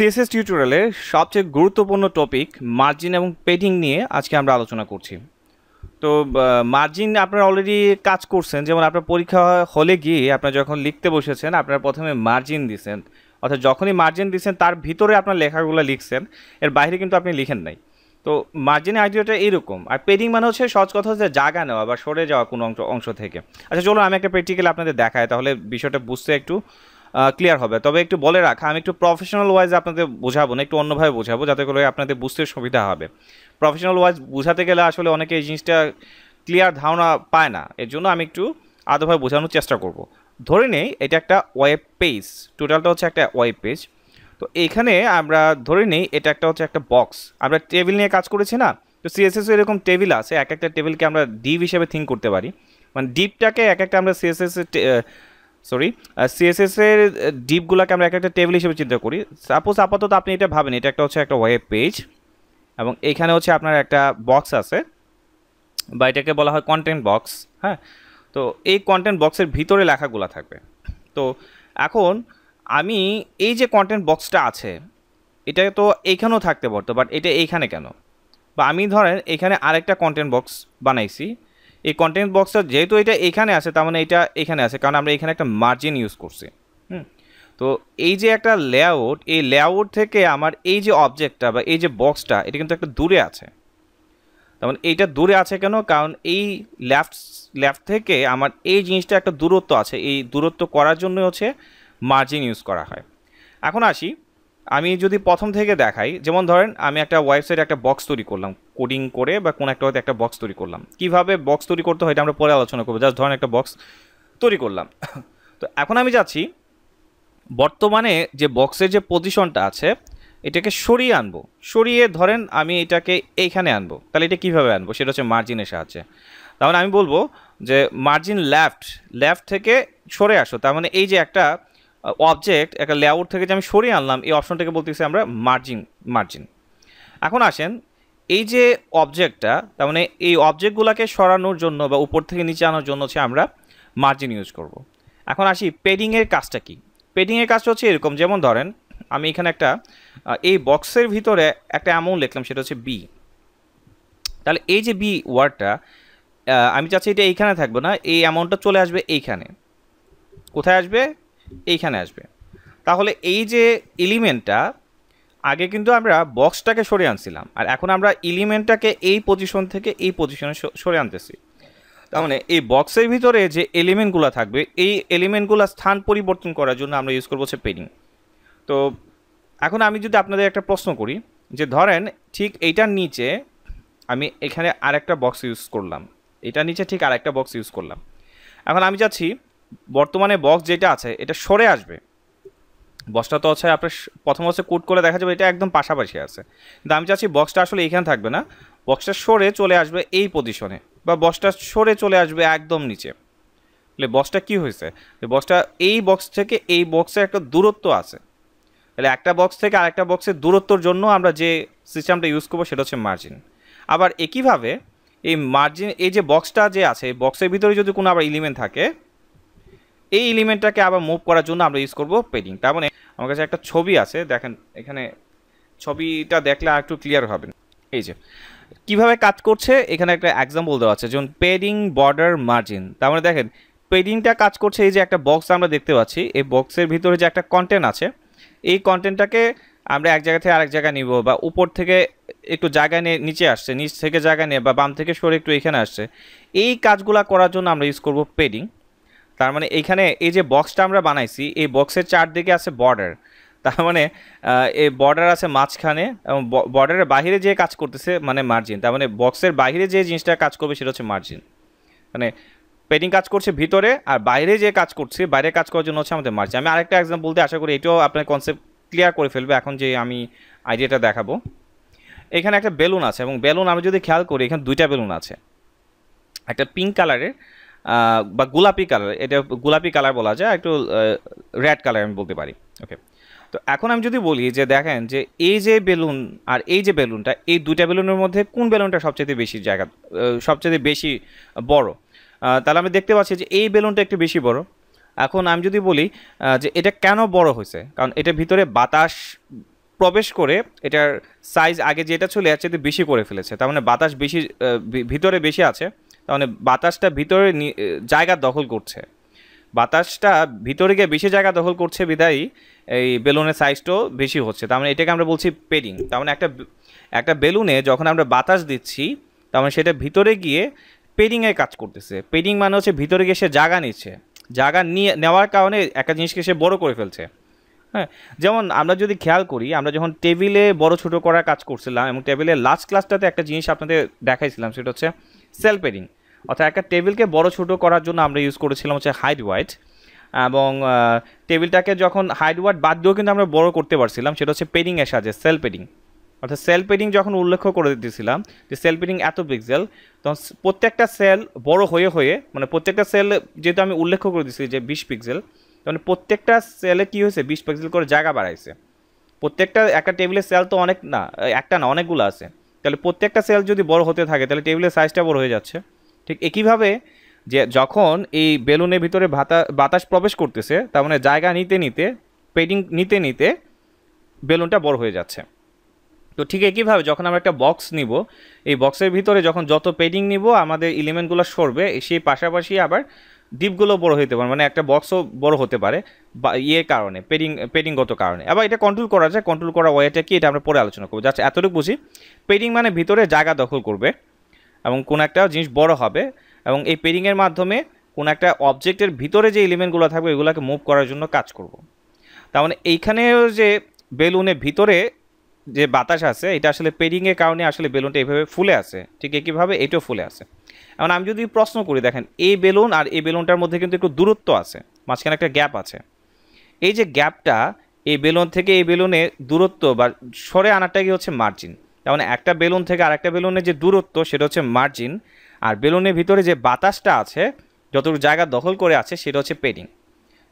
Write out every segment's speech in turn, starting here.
CSS টিউটোরিয়ালের সবচেয়ে গুরুত্বপূর্ণ টপিক মার্জিন এবং পেডিং নিয়ে আজকে আমরা আলোচনা করছি তো মার্জিন আপনারা অলরেডি কাজ করছেন যেমন আপনার পরীক্ষা হলে গিয়ে আপনার যখন লিখতে বসেছেন আপনারা প্রথমে মার্জিন দিছেন অর্থাৎ যখনই মার্জিন দিচ্ছেন তার ভিতরে আপনার লেখাগুলো লিখছেন এর বাইরে কিন্তু আপনি লিখেন নাই তো মার্জিন আইডিয়াটা এরকম আর পেডিং মানে হচ্ছে সহজ কথা হচ্ছে জাগা নেওয়া বা সরে যাওয়া কোনো অংশ অংশ থেকে আচ্ছা চলুন আমি একটা প্র্যাকটিক্যাল আপনাদের দেখায় তাহলে বিষয়টা বুঝতে একটু ক্লিয়ার হবে তবে একটু বলে রাখা আমি একটু প্রফেশনাল ওয়াইজ আপনাদের বোঝাবো না একটু অন্যভাবে বোঝাবো যাতে করে আপনাদের বুঝতে সুবিধা হবে প্রফেশনাল ওয়াইজ বোঝাতে গেলে আসলে অনেকে এই জিনিসটা ক্লিয়ার ধারণা পায় না এর জন্য আমি একটু আদোভাবে বোঝানোর চেষ্টা করব ধরে নেই এটা একটা ওয়েব পেজ টোটালটা হচ্ছে একটা ওয়েব পেজ তো এখানে আমরা ধরে নিই এটা একটা হচ্ছে একটা বক্স আমরা টেবিল নিয়ে কাজ করেছি না তো সিএসএস এরকম টেবিল আছে এক একটা টেবিলকে আমরা ডিপ হিসেবে থিঙ্ক করতে পারি মানে ডিপটাকে এক একটা আমরা সিএসএস সরি সিএসএস এর ডিপগুলোকে আমরা এক একটা টেবিল হিসেবে চিন্তা করি সাপোজ আপাতত আপনি এটা ভাবেন এটা একটা হচ্ছে একটা ওয়েব পেজ এবং এখানে হচ্ছে আপনার একটা বক্স আছে বা এটাকে বলা হয় কন্টেন্ট বক্স হ্যাঁ তো এই কন্টেন্ট বক্সের ভিতরে লেখাগুলো থাকবে তো এখন আমি এই যে কন্টেন্ট বক্সটা আছে এটা তো এখানেও থাকতে পারতো বাট এটা এইখানে কেন বা আমি ধরেন এখানে আরেকটা কন্টেন্ট বক্স বানাইছি এই কন্টেন্ট বক্সটা যেহেতু এটা এখানে আছে তার মানে এটা এখানে আছে কারণ আমরা এখানে একটা মার্জিন ইউজ করছি হুম তো এই যে একটা লেআউট এই লেআউট থেকে আমার এই যে অবজেক্টটা বা এই যে বক্সটা এটা কিন্তু একটা দূরে আছে তার মানে এইটা দূরে আছে কেন কারণ এই লেফট লেফট থেকে আমার এই জিনিসটা একটা দূরত্ব আছে এই দূরত্ব করার জন্য হচ্ছে মার্জিন ইউজ করা হয় এখন আসি আমি যদি প্রথম থেকে দেখাই যেমন ধরেন আমি একটা ওয়েবসাইটে একটা বক্স তৈরি করলাম কোডিং করে বা কোনো একটা হয়তো একটা বক্স তৈরি করলাম কিভাবে বক্স তৈরি করতে হয় আমরা পরে আলোচনা করবো জাস্ট ধরেন একটা বক্স তৈরি করলাম তো এখন আমি যাচ্ছি বর্তমানে যে বক্সের যে পজিশনটা আছে এটাকে সরিয়ে আনবো সরিয়ে ধরেন আমি এটাকে এইখানে আনবো তাহলে এটা কীভাবে আনবো সেটা হচ্ছে মার্জিনের সাহায্যে তার মানে আমি বলবো যে মার্জিন লেফট লেফট থেকে সরে আসো তার মানে এই যে একটা অবজেক্ট একটা লেআউট থেকে যে আমি সরিয়ে আনলাম এই অপশনটাকে বলতেছি আমরা মার্জিন মার্জিন এখন আসেন এই যে অবজেক্টটা তার মানে এই অবজেক্টগুলোকে সরানোর জন্য বা উপর থেকে নিচে আনার জন্য হচ্ছে আমরা মার্জিন ইউজ করব। এখন আসি পেডিংয়ের কাজটা কি পেডিংয়ের কাজটা হচ্ছে এরকম যেমন ধরেন আমি এখানে একটা এই বক্সের ভিতরে একটা অ্যামাউন্ট লিখলাম সেটা হচ্ছে বি তাহলে এই যে বি ওয়ার্ডটা আমি চাচ্ছি এটা এইখানে থাকবে না এই অ্যামাউন্টটা চলে আসবে এইখানে কোথায় আসবে এইখানে আসবে তাহলে এই যে এলিমেন্টটা আগে কিন্তু আমরা বক্সটাকে সরে আনছিলাম আর এখন আমরা এলিমেন্টটাকে এই পজিশন থেকে এই পজিশনে সরে আনতেছি তার মানে এই বক্সের ভিতরে যে এলিমেন্টগুলো থাকবে এই এলিমেন্টগুলো স্থান পরিবর্তন করার জন্য আমরা ইউজ করবো হচ্ছে পেনিং তো এখন আমি যদি আপনাদের একটা প্রশ্ন করি যে ধরেন ঠিক এইটার নিচে আমি এখানে আরেকটা বক্স ইউজ করলাম এটা নিচে ঠিক আরেকটা বক্স ইউজ করলাম এখন আমি চাচ্ছি বর্তমানে বক্স যেটা আছে এটা সরে আসবে বক্সটা তো হচ্ছে আপনার প্রথম হচ্ছে কুট করে দেখা যাবে এটা একদম পাশাপাশি আছে কিন্তু আমি চাচ্ছি বক্সটা আসলে এখানে থাকবে না বক্সটা সরে চলে আসবে এই পজিশনে বা বক্সটা সরে চলে আসবে একদম নিচে তাহলে বক্সটা কি হয়েছে বক্সটা এই বক্স থেকে এই বক্সের একটা দূরত্ব আছে তাহলে একটা বক্স থেকে আরেকটা বক্সের দূরত্বর জন্য আমরা যে সিস্টেমটা ইউজ করবো সেটা হচ্ছে মার্জিন আবার একইভাবে এই মার্জিন এই যে বক্সটা যে আছে এই বক্সের ভিতরে যদি কোনো আবার এলিমেন্ট থাকে এই এলিমেন্টটাকে আবার মুভ করার জন্য আমরা ইউজ করবো পেডিং তার মানে আমার কাছে একটা ছবি আছে দেখেন এখানে ছবিটা দেখলে আর একটু ক্লিয়ার হবে এই যে কিভাবে কাজ করছে এখানে একটা এক্সাম্পল দেওয়া আছে যেমন পেডিং বর্ডার মার্জিন তার মানে দেখেন পেডিংটা কাজ করছে এই যে একটা বক্স আমরা দেখতে পাচ্ছি এই বক্সের ভিতরে যে একটা কন্টেন্ট আছে এই কন্টেন্টটাকে আমরা এক জায়গা থেকে আরেক জায়গায় নিব বা উপর থেকে একটু জায়গা নিয়ে নিচে আসছে নিচ থেকে জায়গা নিয়ে বা বাম থেকে সরে একটু এখানে আসছে এই কাজগুলা করার জন্য আমরা ইউজ করব পেডিং তার মানে এইখানে এই যে বক্সটা আমরা বানাইছি এই বক্সের চারদিকে আছে বর্ডার তার মানে এই বর্ডার আছে মাঝখানে এবং বর্ডারের বাহিরে যে কাজ করতেছে মানে মার্জিন তার মানে বক্সের বাহিরে যে জিনিসটা কাজ করবে সেটা হচ্ছে মার্জিন মানে পেটিং কাজ করছে ভিতরে আর বাইরে যে কাজ করছে বাইরে কাজ করার জন্য হচ্ছে আমাদের মার্জিন আমি আরেকটা এক্সাম্পল বলতে আশা করি এটাও আপনার কনসেপ্ট ক্লিয়ার করে ফেলবে এখন যে আমি আইডিয়াটা দেখাবো এখানে একটা বেলুন আছে এবং বেলুন আমি যদি খেয়াল করি এখানে দুইটা বেলুন আছে একটা পিঙ্ক কালারের বা গোলাপি কালার এটা গোলাপি কালার বলা যায় একটু রেড কালার আমি বলতে পারি ওকে তো এখন আমি যদি বলি যে দেখেন যে এই যে বেলুন আর এই যে বেলুনটা এই দুটা বেলুনের মধ্যে কোন বেলুনটা সবচেয়ে বেশি জায়গা সবচেয়ে বেশি বড় তাহলে আমি দেখতে পাচ্ছি যে এই বেলুনটা একটু বেশি বড় এখন আমি যদি বলি যে এটা কেন বড় হয়েছে কারণ এটা ভিতরে বাতাস প্রবেশ করে এটার সাইজ আগে যেটা ছিল এর চেয়ে বেশি করে ফেলেছে তার মানে বাতাস বেশি ভিতরে বেশি আছে তার মানে বাতাসটা ভিতরে জায়গা দখল করছে বাতাসটা ভিতরে গিয়ে বেশি জায়গা দখল করছে বিদায়ী এই বেলুনের সাইজটাও বেশি হচ্ছে তার মানে এটাকে আমরা বলছি পেডিং তার মানে একটা একটা বেলুনে যখন আমরা বাতাস দিচ্ছি তার মানে সেটা ভিতরে গিয়ে পেডিংয়ের কাজ করতেছে পেডিং মানে হচ্ছে ভিতরে গিয়ে সে জায়গা নিচ্ছে জায়গা নিয়ে নেওয়ার কারণে একটা জিনিসকে সে বড় করে ফেলছে হ্যাঁ যেমন আমরা যদি খেয়াল করি আমরা যখন টেবিলে বড় ছোট করার কাজ করছিলাম এবং টেবিলে লাস্ট ক্লাসটাতে একটা জিনিস আপনাদের দেখাইছিলাম সেটা হচ্ছে সেল পেডিং অর্থাৎ একটা টেবিলকে বড় ছোট করার জন্য আমরা ইউজ করেছিলাম হচ্ছে হাইড ওয়াইড এবং টেবিলটাকে যখন হাইড ওয়াইড বাদ দিয়েও কিন্তু আমরা বড় করতে পারছিলাম সেটা হচ্ছে পেডিংয়ের সাহায্যে সেল পেডিং অর্থাৎ সেল পেডিং যখন উল্লেখ করে দিয়েছিলাম যে সেল পেডিং এত পিক্সেল তখন প্রত্যেকটা সেল বড় হয়ে হয়ে মানে প্রত্যেকটা সেল যেহেতু আমি উল্লেখ করে দিয়েছি যে বিশ পিক্সেল তখন প্রত্যেকটা সেলে কী হয়েছে বিশ পিক্সেল করে জায়গা বাড়াইছে প্রত্যেকটা একটা টেবিলের সেল তো অনেক না একটা না অনেকগুলো আছে তাহলে প্রত্যেকটা সেল যদি বড় হতে থাকে তাহলে টেবিলের সাইজটা বড় হয়ে যাচ্ছে ঠিক একইভাবে যে যখন এই বেলুনের ভিতরে ভাতা বাতাস প্রবেশ করতেছে তার মানে জায়গা নিতে নিতে পেডিং নিতে নিতে বেলুনটা বড় হয়ে যাচ্ছে তো ঠিক একইভাবে যখন আমরা একটা বক্স নিব এই বক্সের ভিতরে যখন যত পেডিং নিব আমাদের ইলিমেন্টগুলো সরবে সেই পাশাপাশি আবার ডিপগুলো বড় হতে পারে মানে একটা বক্সও বড় হতে পারে বা ইয়ের কারণে পেডিং পেডিংগত কারণে আবার এটা কন্ট্রোল করা যায় কন্ট্রোল করা ওয়েটা কি এটা আমরা পরে আলোচনা করবো যাচ্ছে এতটুকু বুঝি পেডিং মানে ভিতরে জায়গা দখল করবে এবং কোনো একটা জিনিস বড় হবে এবং এই পেরিংয়ের মাধ্যমে কোনো একটা অবজেক্টের ভিতরে যে এলিমেন্টগুলো থাকবে এগুলোকে মুভ করার জন্য কাজ করব। তার মানে এইখানেও যে বেলুনের ভিতরে যে বাতাস আছে এটা আসলে পেরিংয়ের কারণে আসলে বেলুনটা এইভাবে ফুলে আছে ঠিক একইভাবে এটাও ফুলে আছে এখন আমি যদি প্রশ্ন করি দেখেন এই বেলুন আর এই বেলুনটার মধ্যে কিন্তু একটু দূরত্ব আছে মাঝখানে একটা গ্যাপ আছে এই যে গ্যাপটা এই বেলুন থেকে এই বেলুনে দূরত্ব বা সরে আনাটাই হচ্ছে মার্জিন তার মানে একটা বেলুন থেকে আরেকটা বেলুনের যে দূরত্ব সেটা হচ্ছে মার্জিন আর বেলুনের ভিতরে যে বাতাসটা আছে যতটুকু জায়গা দখল করে আছে সেটা হচ্ছে পেডিং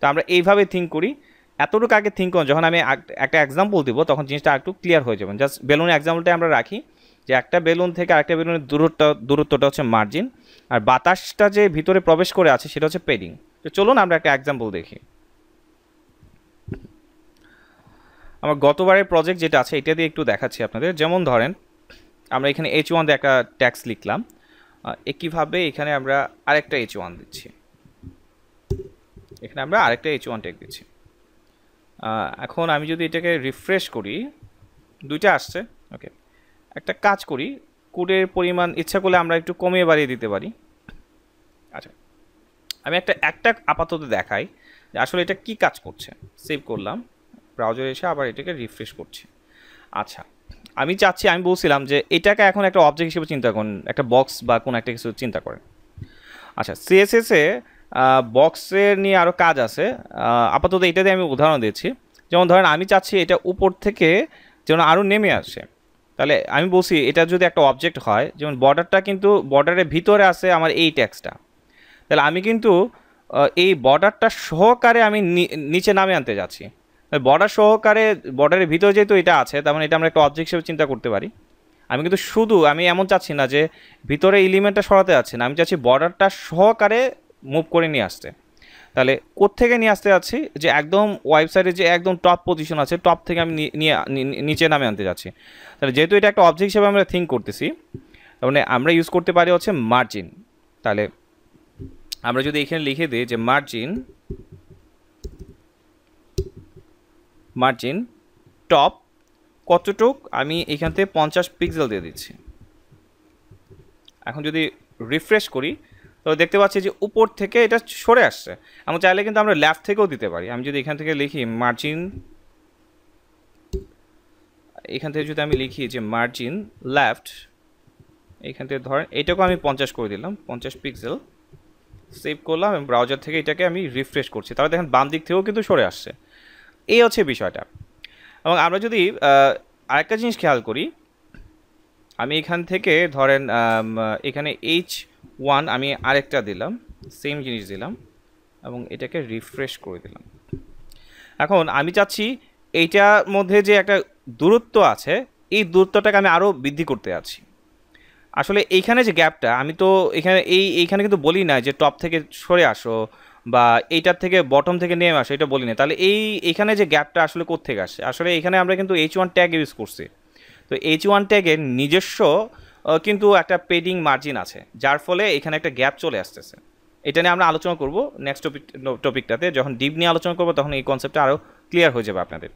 তো আমরা এইভাবে থিঙ্ক করি এতটুকু আগে থিঙ্ক করুন যখন আমি একটা এক্সাম্পল দিব তখন জিনিসটা একটু ক্লিয়ার হয়ে যাবেন জাস্ট বেলুনের এক্সাম্পলটাই আমরা রাখি যে একটা বেলুন থেকে আরেকটা বেলুনের দূরত্ব দূরত্বটা হচ্ছে মার্জিন আর বাতাসটা যে ভিতরে প্রবেশ করে আছে সেটা হচ্ছে পেডিং তো চলুন আমরা একটা এক্সাম্পল দেখি আমার গতবারের প্রজেক্ট যেটা আছে এটা দিয়ে একটু দেখাচ্ছি আপনাদের যেমন ধরেন আমরা এখানে এইচ ওয়ান একটা ট্যাক্স লিখলাম একইভাবে এখানে আমরা আরেকটা এইচ ওয়ান দিচ্ছি এখানে আমরা আরেকটা এইচ ওয়ান ট্যাক্স দিচ্ছি এখন আমি যদি এটাকে রিফ্রেশ করি দুইটা আসছে ওকে একটা কাজ করি কোডের পরিমাণ ইচ্ছা করলে আমরা একটু কমিয়ে বাড়িয়ে দিতে পারি আচ্ছা আমি একটা একটা আপাতত দেখাই যে আসলে এটা কি কাজ করছে সেভ করলাম ব্রাউজারে এসে আবার এটাকে রিফ্রেশ করছি আচ্ছা আমি চাচ্ছি আমি বলছিলাম যে এটাকে এখন একটা অবজেক্ট হিসেবে চিন্তা করুন একটা বক্স বা কোনো একটা কিছু চিন্তা করেন আচ্ছা সিএসএসে বক্সের নিয়ে আরও কাজ আছে আপাতত এটা দিয়ে আমি উদাহরণ দিচ্ছি যেমন ধরেন আমি চাচ্ছি এটা উপর থেকে যেন আরও নেমে আসে তাহলে আমি বলছি এটা যদি একটা অবজেক্ট হয় যেমন বর্ডারটা কিন্তু বর্ডারের ভিতরে আছে আমার এই ট্যাক্সটা তাহলে আমি কিন্তু এই বর্ডারটা সহকারে আমি নিচে নামে আনতে যাচ্ছি বর্ডার সহকারে বর্ডারের ভিতরে যেহেতু এটা আছে তার মানে এটা আমরা একটা অবজেক্ট হিসেবে চিন্তা করতে পারি আমি কিন্তু শুধু আমি এমন চাচ্ছি না যে ভিতরে এলিমেন্টটা সরাতে যাচ্ছে না আমি চাচ্ছি বর্ডারটা সহকারে মুভ করে নিয়ে আসতে তাহলে থেকে নিয়ে আসতে যাচ্ছি যে একদম ওয়েবসাইটে যে একদম টপ পজিশন আছে টপ থেকে আমি নিয়ে নিচে নামে আনতে যাচ্ছি তাহলে যেহেতু এটা একটা অবজেক্ট হিসেবে আমরা থিঙ্ক করতেছি তার মানে আমরা ইউজ করতে পারি হচ্ছে মার্জিন তাহলে আমরা যদি এখানে লিখে দিই যে মার্জিন মার্জিন টপ কতটুক আমি এখান থেকে পঞ্চাশ পিক্সেল দিয়ে দিচ্ছি এখন যদি রিফ্রেশ করি তো দেখতে পাচ্ছি যে উপর থেকে এটা সরে আসছে আমি চাইলে কিন্তু আমরা লেফট থেকেও দিতে পারি আমি যদি এখান থেকে লিখি মার্জিন এখান থেকে যদি আমি লিখি যে মার্জিন ল্যাফট এখান থেকে ধরেন এটাকেও আমি পঞ্চাশ করে দিলাম পঞ্চাশ পিক্সেল সেভ করলাম ব্রাউজার থেকে এটাকে আমি রিফ্রেশ করছি তাহলে দেখেন বাম দিক থেকেও কিন্তু সরে আসছে এই হচ্ছে বিষয়টা এবং আমরা যদি আরেকটা জিনিস খেয়াল করি আমি এখান থেকে ধরেন এখানে এইচ ওয়ান আমি আরেকটা দিলাম সেম জিনিস দিলাম এবং এটাকে রিফ্রেশ করে দিলাম এখন আমি চাচ্ছি এইটার মধ্যে যে একটা দূরত্ব আছে এই দূরত্বটাকে আমি আরও বৃদ্ধি করতে আছি আসলে এইখানে যে গ্যাপটা আমি তো এখানে এই এইখানে কিন্তু বলি না যে টপ থেকে সরে আসো বা এইটার থেকে বটম থেকে নেমে আসো এটা বলি না তাহলে এই এখানে যে গ্যাপটা আসলে কোথেকে আসে আসলে এখানে আমরা কিন্তু এইচ ওয়ান ট্যাগ ইউজ করছি তো এইচ ওয়ান ট্যাগের নিজস্ব কিন্তু একটা পেডিং মার্জিন আছে যার ফলে এখানে একটা গ্যাপ চলে আসতেছে এটা নিয়ে আমরা আলোচনা করব নেক্সট টপিক টপিকটাতে যখন ডিপ নিয়ে আলোচনা করবো তখন এই কনসেপ্টটা আরও ক্লিয়ার হয়ে যাবে আপনাদের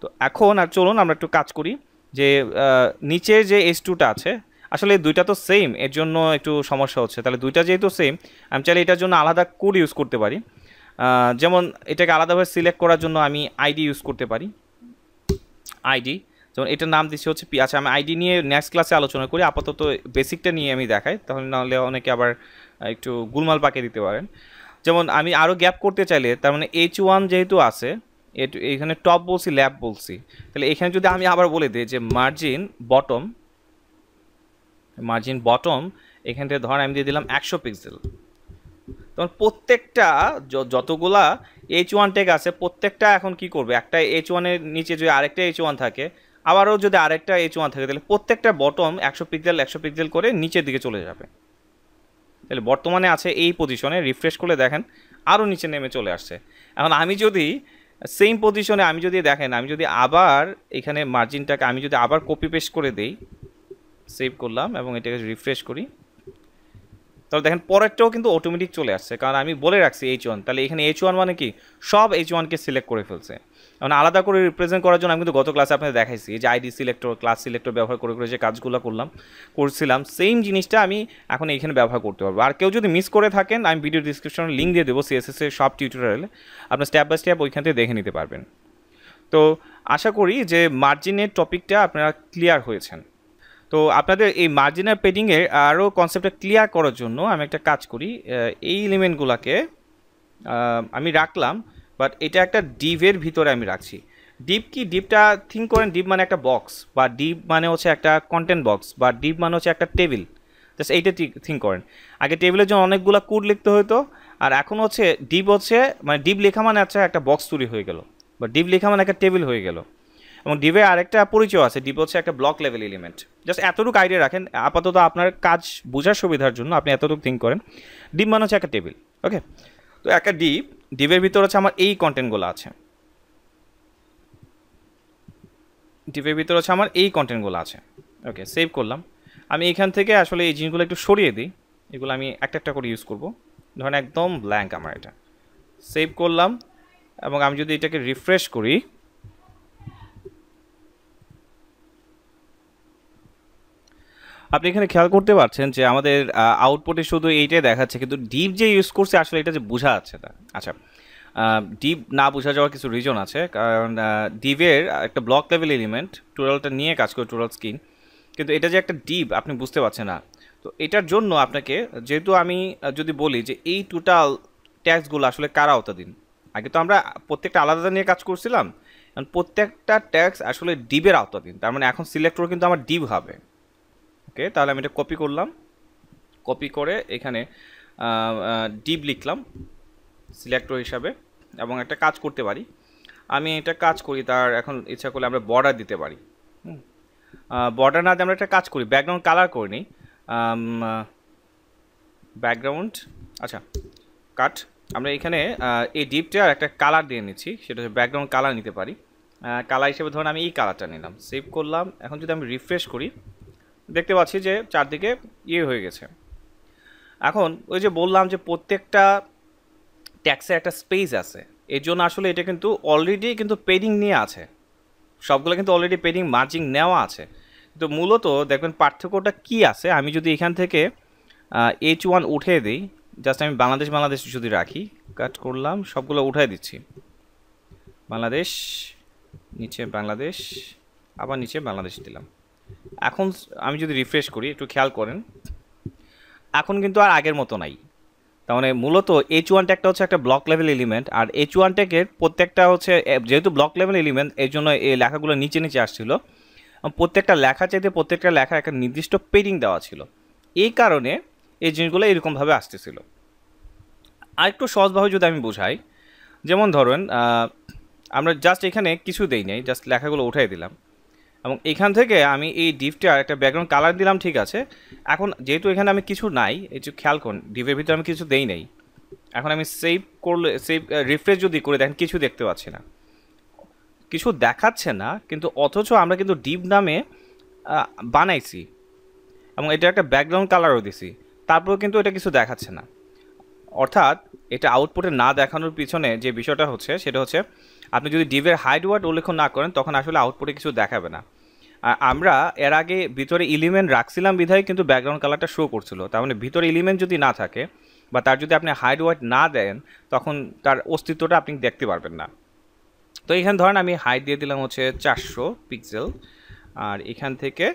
তো এখন আর চলুন আমরা একটু কাজ করি যে নিচে যে এস টুটা আছে আসলে দুইটা তো সেম এর জন্য একটু সমস্যা হচ্ছে তাহলে দুইটা যেহেতু সেম আমি চাইলে এটার জন্য আলাদা কোড ইউজ করতে পারি যেমন এটাকে আলাদাভাবে সিলেক্ট করার জন্য আমি আইডি ইউজ করতে পারি আইডি যেমন এটার নাম দিচ্ছে হচ্ছে পি আচ্ছা আমি আইডি নিয়ে নেক্সট ক্লাসে আলোচনা করি আপাতত বেসিকটা নিয়ে আমি দেখাই তাহলে নাহলে অনেকে আবার একটু গুলমাল পাকে দিতে পারেন যেমন আমি আরও গ্যাপ করতে চাইলে তার মানে এইচ ওয়ান যেহেতু আছে এখানে টপ বলছি ল্যাব বলছি তাহলে এখানে যদি আমি আবার বলে দিই যে মার্জিন বটম মার্জিন বটম থেকে ধর আমি দিয়ে দিলাম একশো পিক্সেল তখন প্রত্যেকটা যতগুলা এইচ ওয়ান টেক আছে প্রত্যেকটা এখন কি করবে একটা এইচ ওয়ানের নিচে যদি আরেকটা এইচ ওয়ান থাকে আবারও যদি আরেকটা এইচ ওয়ান থাকে তাহলে প্রত্যেকটা বটম একশো পিক্সেল একশো পিক্সেল করে নিচের দিকে চলে যাবে তাহলে বর্তমানে আছে এই পজিশনে রিফ্রেশ করে দেখেন আরও নিচে নেমে চলে আসছে এখন আমি যদি সেম পজিশনে আমি যদি দেখেন আমি যদি আবার এখানে মার্জিনটাকে আমি যদি আবার কপি পেস্ট করে দিই সেভ করলাম এবং এটাকে রিফ্রেশ করি তাহলে দেখেন পরেরটাও কিন্তু অটোমেটিক চলে আসছে কারণ আমি বলে রাখছি এইচ ওয়ান তাহলে এখানে এইচ ওয়ান মানে কি সব এইচ ওয়ানকে সিলেক্ট করে ফেলছে এবং আলাদা করে রিপ্রেজেন্ট করার জন্য আমি কিন্তু গত ক্লাসে আপনাদের দেখাইছি যে আইডি সিলেক্টর ক্লাস সিলেক্টর ব্যবহার করে করে যে কাজগুলো করলাম করছিলাম সেম জিনিসটা আমি এখন এইখানে ব্যবহার করতে পারবো আর কেউ যদি মিস করে থাকেন আমি ভিডিও ডিসক্রিপশনে লিঙ্ক দিয়ে দেবো সিএসএস এর সব টিউটোরিয়ালে আপনার স্টেপ বাই স্টেপ ওইখান থেকে দেখে নিতে পারবেন তো আশা করি যে মার্জিনের টপিকটা আপনারা ক্লিয়ার হয়েছেন তো আপনাদের এই মার্জিনাল পেডিংয়ের আরও কনসেপ্টটা ক্লিয়ার করার জন্য আমি একটা কাজ করি এই এলিমেন্টগুলোকে আমি রাখলাম বাট এটা একটা ডিভের ভিতরে আমি রাখছি ডিপ কি ডিপটা থিঙ্ক করেন ডিপ মানে একটা বক্স বা ডিপ মানে হচ্ছে একটা কন্টেন্ট বক্স বা ডিপ মানে হচ্ছে একটা টেবিল জাস্ট এইটা থিঙ্ক করেন আগে টেবিলের জন্য অনেকগুলো কোড লিখতে হতো আর এখন হচ্ছে ডিপ হচ্ছে মানে ডিপ লেখা মানে আচ্ছা একটা বক্স তৈরি হয়ে গেল বা ডিপ লেখা মানে একটা টেবিল হয়ে গেল এবং ডিভে আরেকটা পরিচয় আছে ডিভ হচ্ছে একটা ব্লক লেভেল এলিমেন্ট জাস্ট এতটুকু আইডিয়া রাখেন আপাতত আপনার কাজ বোঝার সুবিধার জন্য আপনি এতটুকু থিঙ্ক করেন ডিপ মানে হচ্ছে একটা টেবিল ওকে তো একটা ডিপ ডিভের ভিতর হচ্ছে আমার এই কন্টেন্টগুলো আছে ডিপের ভিতর হচ্ছে আমার এই কন্টেন্টগুলো আছে ওকে সেভ করলাম আমি এখান থেকে আসলে এই জিনিসগুলো একটু সরিয়ে দিই এগুলো আমি একটা একটা করে ইউজ করবো ধরেন একদম ব্ল্যাঙ্ক আমার এটা সেভ করলাম এবং আমি যদি এটাকে রিফ্রেশ করি আপনি এখানে খেয়াল করতে পারছেন যে আমাদের আউটপুটে শুধু এইটাই দেখাচ্ছে কিন্তু ডিপ যে ইউজ করছে আসলে এটা যে বোঝা যাচ্ছে না আচ্ছা ডিপ না বোঝা যাওয়ার কিছু রিজন আছে কারণ ডিভের একটা ব্লক লেভেল এলিমেন্ট টুরালটা নিয়ে কাজ করে টুরাল স্কিন কিন্তু এটা যে একটা ডিপ আপনি বুঝতে পারছেন না তো এটার জন্য আপনাকে যেহেতু আমি যদি বলি যে এই টোটাল ট্যাক্সগুলো আসলে কারা দিন আগে তো আমরা প্রত্যেকটা আলাদা নিয়ে কাজ করছিলাম প্রত্যেকটা ট্যাক্স আসলে ডিবের আওতাধীন তার মানে এখন সিলেক্ট কিন্তু আমার ডিব হবে ওকে তাহলে আমি এটা কপি করলাম কপি করে এখানে ডিপ লিখলাম সিলেক্টর হিসাবে এবং একটা কাজ করতে পারি আমি এটা কাজ করি তার এখন ইচ্ছা করলে আমরা বর্ডার দিতে পারি বর্ডার না দিয়ে আমরা একটা কাজ করি ব্যাকগ্রাউন্ড কালার করে নিই ব্যাকগ্রাউন্ড আচ্ছা কাট আমরা এখানে এই ডিপটার একটা কালার দিয়ে নিচ্ছি সেটা হচ্ছে ব্যাকগ্রাউন্ড কালার নিতে পারি কালার হিসেবে ধরুন আমি এই কালারটা নিলাম সেভ করলাম এখন যদি আমি রিফ্রেশ করি দেখতে পাচ্ছি যে চারদিকে ইয়ে হয়ে গেছে এখন ওই যে বললাম যে প্রত্যেকটা ট্যাক্সের একটা স্পেস আছে এর জন্য আসলে এটা কিন্তু অলরেডি কিন্তু পেডিং নিয়ে আছে সবগুলো কিন্তু অলরেডি পেডিং মার্জিং নেওয়া আছে তো মূলত দেখবেন পার্থক্যটা কি আছে আমি যদি এখান থেকে এইচ ওয়ান উঠে দিই জাস্ট আমি বাংলাদেশ বাংলাদেশ যদি রাখি কাট করলাম সবগুলো উঠাই দিচ্ছি বাংলাদেশ নিচে বাংলাদেশ আবার নিচে বাংলাদেশ দিলাম এখন আমি যদি রিফ্রেশ করি একটু খেয়াল করেন এখন কিন্তু আর আগের মতো নাই তার মানে মূলত এইচ ওয়ান ট্যাগটা হচ্ছে একটা ব্লক লেভেল এলিমেন্ট আর এইচ ওয়ান ট্যাগের প্রত্যেকটা হচ্ছে যেহেতু ব্লক লেভেল এলিমেন্ট এই জন্য এই লেখাগুলো নিচে নিচে আসছিল প্রত্যেকটা লেখা চাইতে প্রত্যেকটা লেখার একটা নির্দিষ্ট পেডিং দেওয়া ছিল এই কারণে এই জিনিসগুলো এরকমভাবে আসতেছিল আর একটু সহজভাবে যদি আমি বোঝাই যেমন ধরেন আমরা জাস্ট এখানে কিছু দেই নাই জাস্ট লেখাগুলো উঠাই দিলাম এবং এখান থেকে আমি এই ডিপটার একটা ব্যাকগ্রাউন্ড কালার দিলাম ঠিক আছে এখন যেহেতু এখানে আমি কিছু নাই একটু খেয়াল করুন ডিপের ভিতরে আমি কিছু দেই নেই এখন আমি সেভ করলে সেভ রিফ্রেশ যদি করে দেখেন কিছু দেখতে পাচ্ছি না কিছু দেখাচ্ছে না কিন্তু অথচ আমরা কিন্তু ডিপ নামে বানাইছি এবং এটা একটা ব্যাকগ্রাউন্ড কালারও দিছি তারপরেও কিন্তু এটা কিছু দেখাচ্ছে না অর্থাৎ এটা আউটপুটে না দেখানোর পিছনে যে বিষয়টা হচ্ছে সেটা হচ্ছে আপনি যদি ডিভের হাইড ওয়ার্ড উল্লেখ না করেন তখন আসলে আউটপুটে কিছু দেখাবে না আমরা এর আগে ভিতরে ইলিমেন্ট রাখছিলাম বিধায় কিন্তু ব্যাকগ্রাউন্ড কালারটা শো করছিল তার মানে ভিতরে ইলিমেন্ট যদি না থাকে বা তার যদি আপনি হাইড হোয়াইট না দেন তখন তার অস্তিত্বটা আপনি দেখতে পারবেন না তো এখানে ধরেন আমি হাইট দিয়ে দিলাম হচ্ছে চারশো পিক্সেল আর এখান থেকে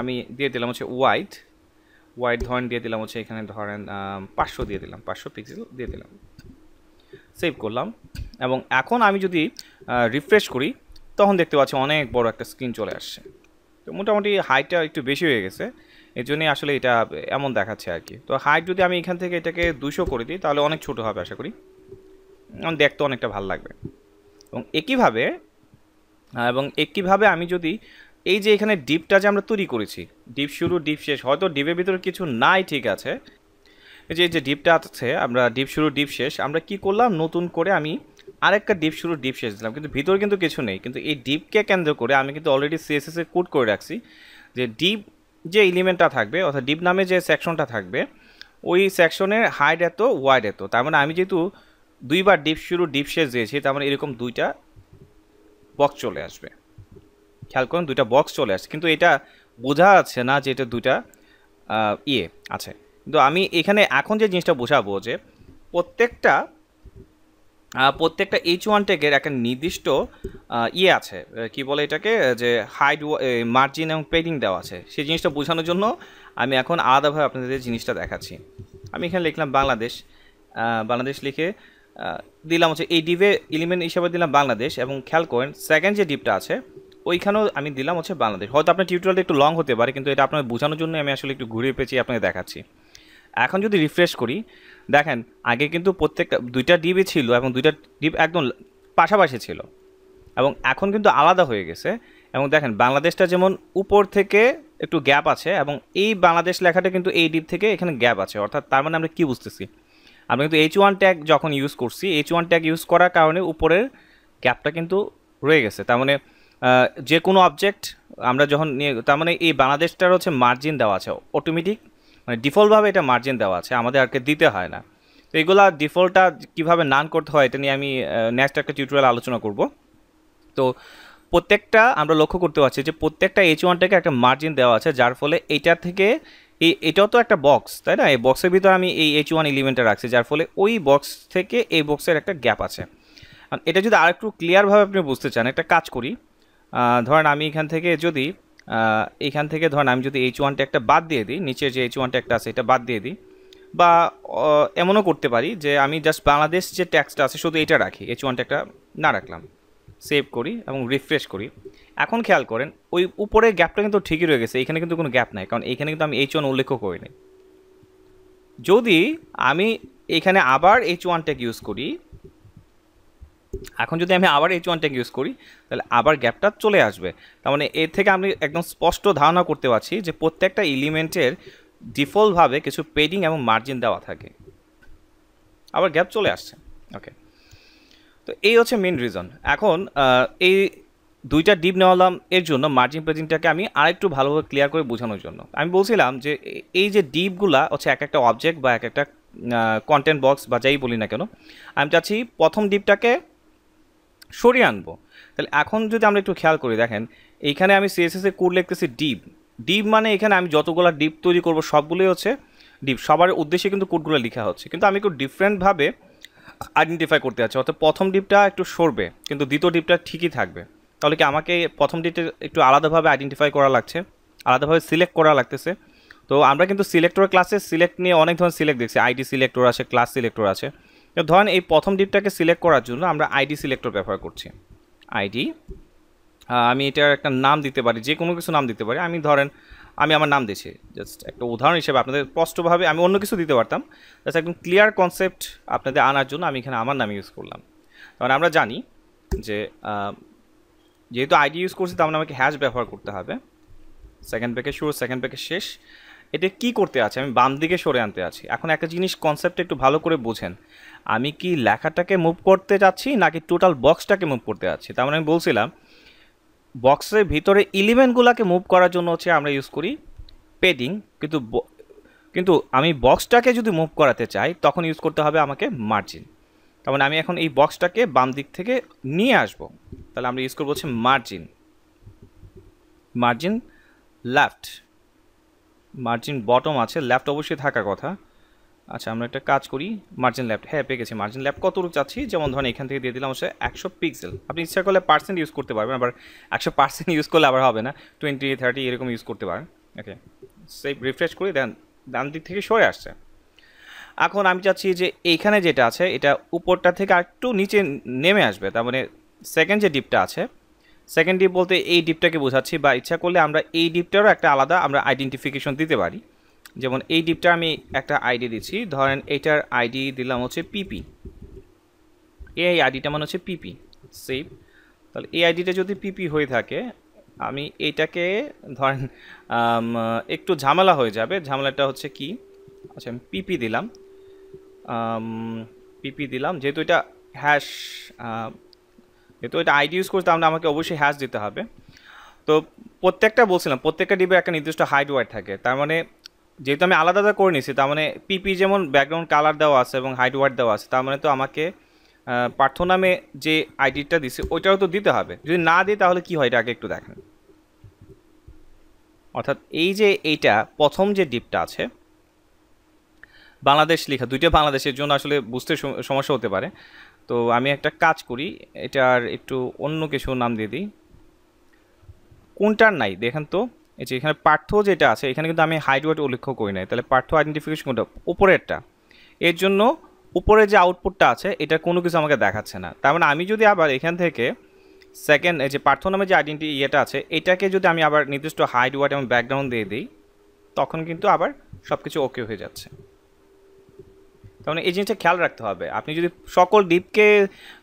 আমি দিয়ে দিলাম হচ্ছে হোয়াইট হোয়াইট ধরেন দিয়ে দিলাম হচ্ছে এখানে ধরেন পাঁচশো দিয়ে দিলাম পাঁচশো পিক্সেল দিয়ে দিলাম সেভ করলাম এবং এখন আমি যদি রিফ্রেশ করি তখন দেখতে পাচ্ছি অনেক বড় একটা স্ক্রিন চলে আসছে তো মোটামুটি হাইটটা একটু বেশি হয়ে গেছে এই জন্যই আসলে এটা এমন দেখাচ্ছে আর কি তো হাইট যদি আমি এখান থেকে এটাকে দুশো করে দিই তাহলে অনেক ছোট হবে আশা করি দেখতে অনেকটা ভাল লাগবে এবং একইভাবে এবং একইভাবে আমি যদি এই যে এখানে ডিপটা যে আমরা তৈরি করেছি ডিপ শুরু ডিপ শেষ হয়তো ডিপের ভিতরে কিছু নাই ঠিক আছে এই যে যে ডিপটা আছে আমরা ডিপ শুরু ডিপ শেষ আমরা কি করলাম নতুন করে আমি আরেকটা ডিপ শুরু ডিপ শেষ দিলাম কিন্তু ভিতরে কিন্তু কিছু নেই কিন্তু এই ডিপকে কেন্দ্র করে আমি কিন্তু অলরেডি সিএসএস এ কোড করে রাখছি যে ডিপ যে এলিমেন্টটা থাকবে অর্থাৎ ডিপ নামে যে সেকশনটা থাকবে ওই সেকশনের হাইড এত ওয়াইড এত তার মানে আমি যেহেতু দুইবার ডিপ শুরু ডিপ শেষ দিয়েছি তার মানে এরকম দুইটা বক্স চলে আসবে খেয়াল করুন দুইটা বক্স চলে আসছে কিন্তু এটা বোঝা যাচ্ছে না যে এটা দুইটা ইয়ে আছে কিন্তু আমি এখানে এখন যে জিনিসটা বোঝাবো যে প্রত্যেকটা প্রত্যেকটা এইচ ওয়ান ট্যাগের একটা নির্দিষ্ট ইয়ে আছে কি বলে এটাকে যে হাইড মার্জিন এবং পেডিং দেওয়া আছে সেই জিনিসটা বোঝানোর জন্য আমি এখন আলাদাভাবে আপনাদের জিনিসটা দেখাচ্ছি আমি এখানে লিখলাম বাংলাদেশ বাংলাদেশ লিখে দিলাম হচ্ছে এই ডিভে এলিমেন্ট হিসাবে দিলাম বাংলাদেশ এবং খেয়াল করেন সেকেন্ড যে ডিপটা আছে ওইখানেও আমি দিলাম হচ্ছে বাংলাদেশ হয়তো আপনার টিউটোরিয়ালটা একটু লং হতে পারে কিন্তু এটা আপনার বোঝানোর জন্য আমি আসলে একটু ঘুরিয়ে পেয়েছি আপনাকে দেখাচ্ছি এখন যদি রিফ্রেশ করি দেখেন আগে কিন্তু প্রত্যেকটা দুইটা ডিবি ছিল এবং দুইটা ডিপ একদম পাশাপাশি ছিল এবং এখন কিন্তু আলাদা হয়ে গেছে এবং দেখেন বাংলাদেশটা যেমন উপর থেকে একটু গ্যাপ আছে এবং এই বাংলাদেশ লেখাটা কিন্তু এই ডিপ থেকে এখানে গ্যাপ আছে অর্থাৎ তার মানে আমরা কী বুঝতেছি আমরা কিন্তু এইচ ওয়ান ট্যাগ যখন ইউজ করছি এইচ ওয়ান ট্যাগ ইউজ করার কারণে উপরের গ্যাপটা কিন্তু রয়ে গেছে তার মানে যে কোনো অবজেক্ট আমরা যখন নিয়ে তার মানে এই বাংলাদেশটার হচ্ছে মার্জিন দেওয়া আছে অটোমেটিক মানে ডিফল্টভাবে এটা মার্জিন দেওয়া আছে আমাদের আরকে দিতে হয় না তো এগুলা ডিফল্টটা কীভাবে নান করতে হয় এটা নিয়ে আমি নেক্সট একটা টিউটোরিয়াল আলোচনা করব তো প্রত্যেকটা আমরা লক্ষ্য করতে পারছি যে প্রত্যেকটা এইচ ওয়ানটাকে একটা মার্জিন দেওয়া আছে যার ফলে এইটা থেকে এই এটাও তো একটা বক্স তাই না এই বক্সের ভিতরে আমি এই এইচ ওয়ান এলিমেন্টটা রাখছি যার ফলে ওই বক্স থেকে এই বক্সের একটা গ্যাপ আছে এটা যদি আরেকটু ক্লিয়ারভাবে আপনি বুঝতে চান একটা কাজ করি ধরেন আমি এখান থেকে যদি এখান থেকে ধরেন আমি যদি এইচ ওয়ানটা একটা বাদ দিয়ে দিই নিচে যে এইচ ওয়ানটা একটা আছে এটা বাদ দিয়ে দিই বা এমনও করতে পারি যে আমি জাস্ট বাংলাদেশ যে ট্যাক্সটা আছে শুধু এটা রাখি এইচ ওয়ানটা একটা না রাখলাম সেভ করি এবং রিফ্রেশ করি এখন খেয়াল করেন ওই উপরে গ্যাপটা কিন্তু ঠিকই রয়ে গেছে এখানে কিন্তু কোনো গ্যাপ নাই কারণ এখানে কিন্তু আমি এইচ ওয়ান উল্লেখ করিনি যদি আমি এখানে আবার এইচ ওয়ান ট্যাগ ইউজ করি এখন যদি আমি আবার এইচ ওয়ানটাকে ইউজ করি তাহলে আবার গ্যাপটা চলে আসবে তার মানে এর থেকে আমি একদম স্পষ্ট ধারণা করতে পারছি যে প্রত্যেকটা এলিমেন্টের ডিফল্টভাবে কিছু পেডিং এবং মার্জিন দেওয়া থাকে আবার গ্যাপ চলে আসছে ওকে তো এই হচ্ছে মেন রিজন এখন এই দুইটা ডিপ নেওয়ালাম এর জন্য মার্জিন পেডিংটাকে আমি আরেকটু ভালোভাবে ক্লিয়ার করে বোঝানোর জন্য আমি বলছিলাম যে এই যে ডিপগুলা হচ্ছে এক একটা অবজেক্ট বা এক একটা কন্টেন্ট বক্স বা যাই বলি না কেন আমি চাচ্ছি প্রথম ডিপটাকে সরিয়ে আনবো তাহলে এখন যদি আমরা একটু খেয়াল করি দেখেন এইখানে আমি এ কোড লিখতেছি ডিপ ডিপ মানে এখানে আমি যতগুলো ডিপ তৈরি করব সবগুলোই হচ্ছে ডিপ সবার উদ্দেশ্যে কিন্তু কোডগুলো লেখা হচ্ছে কিন্তু আমি একটু ডিফারেন্টভাবে আইডেন্টিফাই করতে যাচ্ছি অর্থাৎ প্রথম ডিপটা একটু সরবে কিন্তু দ্বিতীয় ডিপটা ঠিকই থাকবে তাহলে কি আমাকে প্রথম ডিপটা একটু আলাদাভাবে আইডেন্টিফাই করা লাগছে আলাদাভাবে সিলেক্ট করা লাগতেছে তো আমরা কিন্তু সিলেক্টর ক্লাসে সিলেক্ট নিয়ে অনেক ধরনের সিলেক্ট দেখছি আইডি সিলেক্টর আছে ক্লাস সিলেক্টর আছে ধরেন এই প্রথম ডিপটাকে সিলেক্ট করার জন্য আমরা আইডি সিলেক্টর ব্যবহার করছি আইডি আমি এটার একটা নাম দিতে পারি যে কোনো কিছু নাম দিতে পারি আমি ধরেন আমি আমার নাম দিয়েছি জাস্ট একটা উদাহরণ হিসেবে আপনাদের স্পষ্টভাবে আমি অন্য কিছু দিতে পারতাম জাস্ট একদম ক্লিয়ার কনসেপ্ট আপনাদের আনার জন্য আমি এখানে আমার নাম ইউজ করলাম কারণ মানে আমরা জানি যে যেহেতু আইডি ইউজ করছি তখন মানে আমাকে হ্যাশ ব্যবহার করতে হবে সেকেন্ড প্যাকে শুরু সেকেন্ড প্যাকের শেষ এটা কি করতে আছে আমি বাম দিকে সরে আনতে আছি এখন একটা জিনিস কনসেপ্ট একটু ভালো করে বোঝেন আমি কি লেখাটাকে মুভ করতে যাচ্ছি নাকি টোটাল বক্সটাকে মুভ করতে যাচ্ছি তার মানে আমি বলছিলাম বক্সের ভিতরে ইলিমেন্টগুলোকে মুভ করার জন্য হচ্ছে আমরা ইউজ করি পেডিং কিন্তু কিন্তু আমি বক্সটাকে যদি মুভ করাতে চাই তখন ইউজ করতে হবে আমাকে মার্জিন তার মানে আমি এখন এই বক্সটাকে বাম দিক থেকে নিয়ে আসব তাহলে আমরা ইউজ করবো হচ্ছে margin margin left margin bottom আছে লেফট অবশ্যই থাকা কথা আচ্ছা আমরা একটা কাজ করি মার্জিন লেফট হ্যাঁ পেয়ে গেছি মার্জিন লেফট কতটুকু চাচ্ছি যেমন ধরেন এখান থেকে দিয়ে দিলাম হচ্ছে একশো পিক্সেল আপনি ইচ্ছা করলে পার্সেন্ট ইউজ করতে পারবেন আবার একশো পার্সেন্ট ইউজ করলে আবার হবে না টোয়েন্টি থার্টি এরকম ইউজ করতে পারেন ওকে সেই রিফ্রেশ করি দেন ডান দিক থেকে সরে আসছে এখন আমি চাচ্ছি যে এইখানে যেটা আছে এটা উপরটা থেকে আর একটু নিচে নেমে আসবে তার মানে সেকেন্ড যে ডিপটা আছে সেকেন্ড ডিপ বলতে এই ডিপটাকে বোঝাচ্ছি বা ইচ্ছা করলে আমরা এই ডিপটারও একটা আলাদা আমরা আইডেন্টিফিকেশন দিতে পারি যেমন এই ডিপটা আমি একটা আইডি দিচ্ছি ধরেন এটার আইডি দিলাম হচ্ছে পিপি এই আইডিটা মানে হচ্ছে পিপি সেভ তাহলে এই আইডিটা যদি পিপি হয়ে থাকে আমি এইটাকে ধরেন একটু ঝামেলা হয়ে যাবে ঝামেলাটা হচ্ছে কি আচ্ছা আমি পিপি দিলাম পিপি দিলাম যেহেতু এটা হ্যাশ যেহেতু এটা আইডি ইউজ করছি তাহলে আমাকে অবশ্যই হ্যাশ দিতে হবে তো প্রত্যেকটা বলছিলাম প্রত্যেকটা ডিবের একটা নির্দিষ্ট হাইডওয়্যার থাকে তার মানে যেহেতু আমি আলাদা আলাদা করে নিছি তার মানে পিপি যেমন ব্যাকগ্রাউন্ড কালার দেওয়া আছে এবং হাইডওয়্যার দেওয়া আছে তার মানে তো আমাকে পার্থনামে যে আইডিটা দিছে ওইটাও তো দিতে হবে যদি না দিই তাহলে কি হয় এটা আগে একটু দেখেন অর্থাৎ এই যে এইটা প্রথম যে ডিপটা আছে বাংলাদেশ লেখা দুইটা বাংলাদেশের জন্য আসলে বুঝতে সমস্যা হতে পারে তো আমি একটা কাজ করি এটার একটু অন্য কিছু নাম দিয়ে দিই কোনটার নাই দেখেন তো এই যে এখানে পার্থ যেটা আছে এখানে কিন্তু আমি হাইট উল্লেখ করি নাই তাহলে পার্থ আইডেন্টিফিকেশন কোনটা উপরেরটা এর জন্য উপরে যে আউটপুটটা আছে এটা কোনো কিছু আমাকে দেখাচ্ছে না তার মানে আমি যদি আবার এখান থেকে সেকেন্ড যে পার্থ নামে যে আইডেন্টি ইয়েটা আছে এটাকে যদি আমি আবার নির্দিষ্ট হাইড ওয়াট এবং ব্যাকগ্রাউন্ড দিয়ে দিই তখন কিন্তু আবার সব কিছু ওকে হয়ে যাচ্ছে তার মানে এই জিনিসটা খেয়াল রাখতে হবে আপনি যদি সকল ডিপকে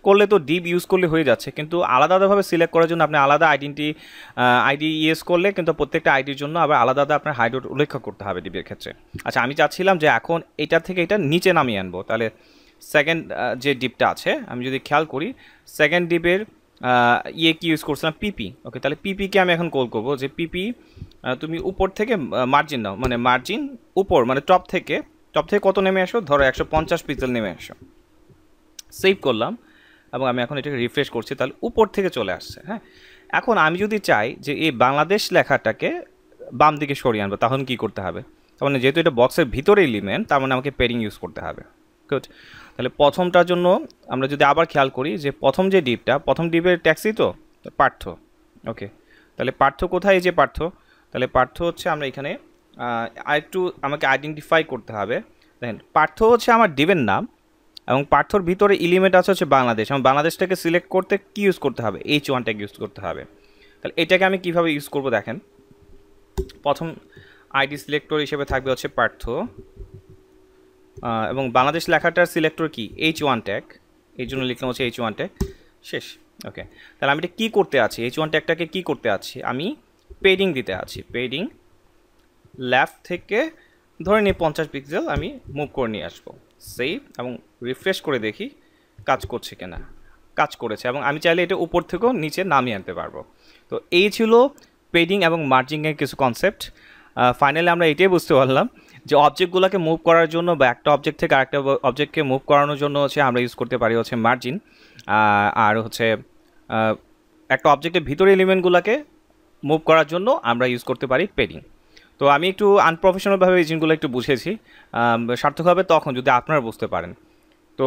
করলে তো ডিপ ইউজ করলে হয়ে যাচ্ছে কিন্তু আলাদা আলাদাভাবে সিলেক্ট করার জন্য আপনি আলাদা আইডেন্টি আইডি ইয়েস করলে কিন্তু প্রত্যেকটা আইডির জন্য আবার আলাদা আলাদা আপনার হাইডোট উল্লেখ করতে হবে ডিপের ক্ষেত্রে আচ্ছা আমি চাচ্ছিলাম যে এখন এটা থেকে এটা নিচে নামিয়ে আনবো তাহলে সেকেন্ড যে ডিপটা আছে আমি যদি খেয়াল করি সেকেন্ড ডিপের ইয়ে কি ইউজ করছিলাম পিপি ওকে তাহলে পিপিকে আমি এখন কল করবো যে পিপি তুমি উপর থেকে মার্জিন নাও মানে মার্জিন উপর মানে টপ থেকে টপ থেকে কত নেমে আসো ধরো একশো পঞ্চাশ পিক্সেল নেমে আসো সেভ করলাম এবং আমি এখন এটাকে রিফ্রেশ করছি তাহলে উপর থেকে চলে আসছে হ্যাঁ এখন আমি যদি চাই যে এই বাংলাদেশ লেখাটাকে বাম দিকে সরিয়ে আনবো তখন কী করতে হবে তার মানে যেহেতু এটা বক্সের ভিতরে এলিমেন্ট তার মানে আমাকে পেরিং ইউজ করতে হবে গুড তাহলে প্রথমটার জন্য আমরা যদি আবার খেয়াল করি যে প্রথম যে ডিপটা প্রথম ডিপের ট্যাক্সি তো পার্থ ওকে তাহলে পার্থ কোথায় যে পার্থ তাহলে পার্থ হচ্ছে আমরা এখানে আরেকটু আমাকে আইডেন্টিফাই করতে হবে দেখেন পার্থ হচ্ছে আমার ডিভেন নাম এবং পার্থর ভিতরে ইলিমেন্ট আছে হচ্ছে বাংলাদেশ এবং বাংলাদেশটাকে সিলেক্ট করতে কী ইউজ করতে হবে এইচ ওয়ানটাকে ইউজ করতে হবে তাহলে এটাকে আমি কিভাবে ইউজ করব দেখেন প্রথম আইডি সিলেক্টর হিসেবে থাকবে হচ্ছে পার্থ এবং বাংলাদেশ লেখাটার সিলেক্টর কি এইচ ওয়ান ট্যাগ এই জন্য লিখলাম হচ্ছে এইচ ওয়ান ট্যাগ শেষ ওকে তাহলে আমি এটা কী করতে আছি এইচ ওয়ান ট্যাগটাকে কী করতে আছি আমি পেডিং দিতে আছি পেডিং লেফট থেকে ধরে নিয়ে পঞ্চাশ পিক্সেল আমি মুভ করে নিয়ে আসবো সেভ এবং রিফ্রেশ করে দেখি কাজ করছে কিনা কাজ করেছে এবং আমি চাইলে এটা উপর থেকেও নিচে নামিয়ে আনতে পারবো তো এই ছিল পেডিং এবং মার্জিংয়ের কিছু কনসেপ্ট ফাইনালি আমরা এটাই বুঝতে পারলাম যে অবজেক্টগুলোকে মুভ করার জন্য বা একটা অবজেক্ট থেকে আরেকটা অবজেক্টকে মুভ করানোর জন্য হচ্ছে আমরা ইউজ করতে পারি হচ্ছে মার্জিন আর হচ্ছে একটা অবজেক্টের ভিতরে এলিমেন্টগুলোকে মুভ করার জন্য আমরা ইউজ করতে পারি পেডিং তো আমি একটু আনপ্রফেশনালভাবে এই জিনিসগুলো একটু বুঝেছি সার্থক হবে তখন যদি আপনারা বুঝতে পারেন তো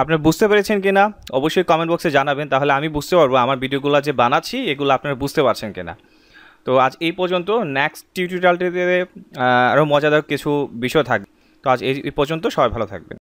আপনারা বুঝতে পেরেছেন কি না অবশ্যই কমেন্ট বক্সে জানাবেন তাহলে আমি বুঝতে পারবো আমার ভিডিওগুলো যে বানাচ্ছি এগুলো আপনারা বুঝতে পারছেন কি না তো আজ এই পর্যন্ত নেক্সট টিউটোরিয়ালটিতে আরও মজাদার কিছু বিষয় থাকবে তো আজ এই পর্যন্ত সবাই ভালো থাকবেন